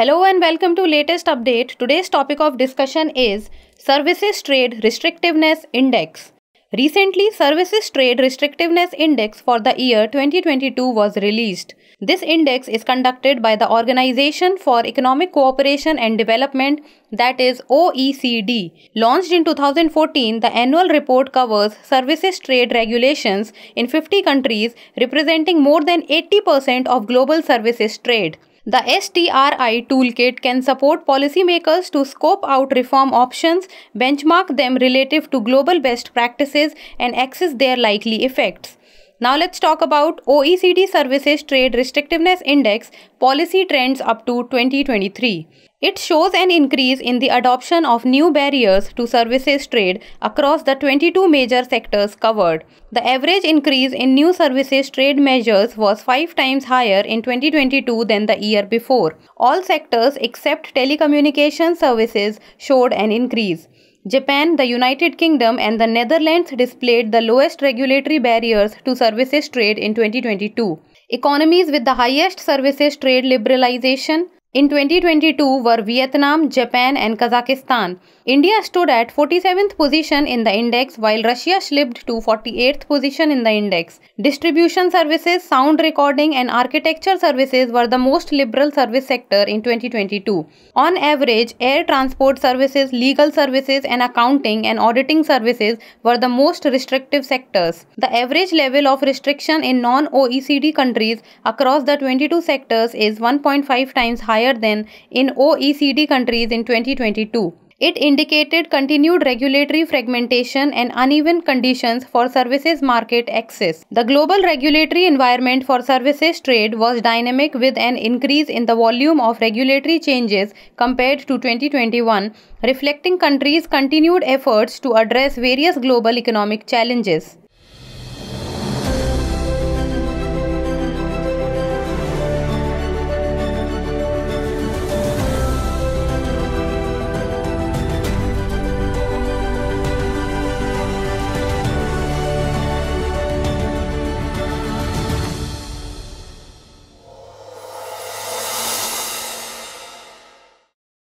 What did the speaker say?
Hello and welcome to latest update. Today's topic of discussion is Services Trade Restrictiveness Index. Recently, Services Trade Restrictiveness Index for the year 2022 was released. This index is conducted by the Organization for Economic Cooperation and Development that is OECD. Launched in 2014, the annual report covers services trade regulations in 50 countries representing more than 80% of global services trade. The STRI toolkit can support policymakers to scope out reform options, benchmark them relative to global best practices, and assess their likely effects. Now let's talk about OECD Services Trade Restrictiveness Index policy trends up to 2023. It shows an increase in the adoption of new barriers to services trade across the 22 major sectors covered. The average increase in new services trade measures was 5 times higher in 2022 than the year before. All sectors except telecommunication services showed an increase. Japan, the United Kingdom, and the Netherlands displayed the lowest regulatory barriers to services trade in 2022. Economies with the highest services trade liberalization in 2022 were Vietnam, Japan and Kazakhstan. India stood at 47th position in the index while Russia slipped to 48th position in the index. Distribution services, sound recording and architecture services were the most liberal service sector in 2022. On average, air transport services, legal services and accounting and auditing services were the most restrictive sectors. The average level of restriction in non-OECD countries across the 22 sectors is 1.5 times higher higher than in OECD countries in 2022. It indicated continued regulatory fragmentation and uneven conditions for services market access. The global regulatory environment for services trade was dynamic with an increase in the volume of regulatory changes compared to 2021, reflecting countries' continued efforts to address various global economic challenges.